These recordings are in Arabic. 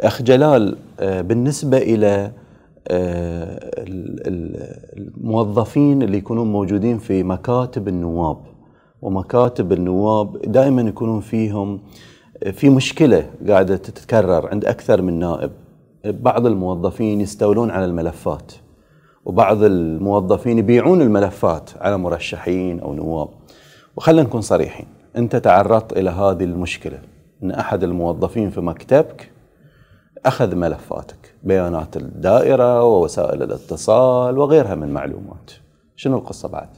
اخ جلال آه، بالنسبه الى آه، الموظفين اللي يكونون موجودين في مكاتب النواب ومكاتب النواب دائما يكونون فيهم آه، في مشكله قاعده تتكرر عند اكثر من نائب بعض الموظفين يستولون على الملفات وبعض الموظفين يبيعون الملفات على مرشحين او نواب وخلينا نكون صريحين انت تعرضت الى هذه المشكله ان احد الموظفين في مكتبك أخذ ملفاتك بيانات الدائرة ووسائل الاتصال وغيرها من معلومات شنو القصة بعد؟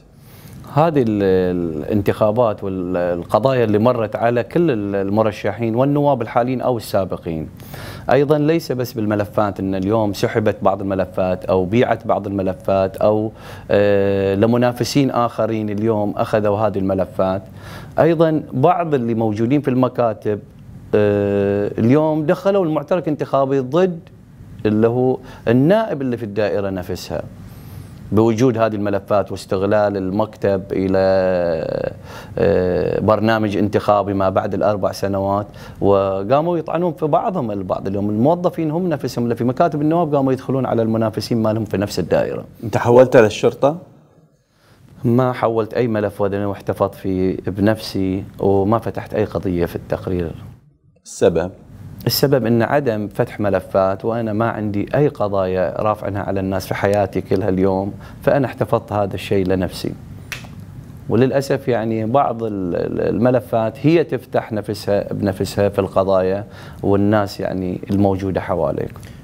هذه الانتخابات والقضايا اللي مرت على كل المرشحين والنواب الحاليين او السابقين ايضا ليس بس بالملفات ان اليوم سحبت بعض الملفات او بيعت بعض الملفات او آه، لمنافسين اخرين اليوم اخذوا هذه الملفات ايضا بعض اللي موجودين في المكاتب آه، اليوم دخلوا المعترك الانتخابي ضد اللي هو النائب اللي في الدائرة نفسها بوجود هذه الملفات واستغلال المكتب إلى آه، برنامج انتخابي ما بعد الأربع سنوات وقاموا يطعنون في بعضهم البعض اليوم الموظفين هم نفسهم اللي في مكاتب النواب قاموا يدخلون على المنافسين مالهم في نفس الدائرة أنت حولت للشرطة؟ ما حولت أي ملف وذني واحتفظت فيه بنفسي وما فتحت أي قضية في التقرير السبب السبب ان عدم فتح ملفات وانا ما عندي اي قضايا رافعنها على الناس في حياتي كلها اليوم فانا احتفظت هذا الشيء لنفسي وللاسف يعني بعض الملفات هي تفتح نفسها بنفسها في القضايا والناس يعني الموجوده حواليك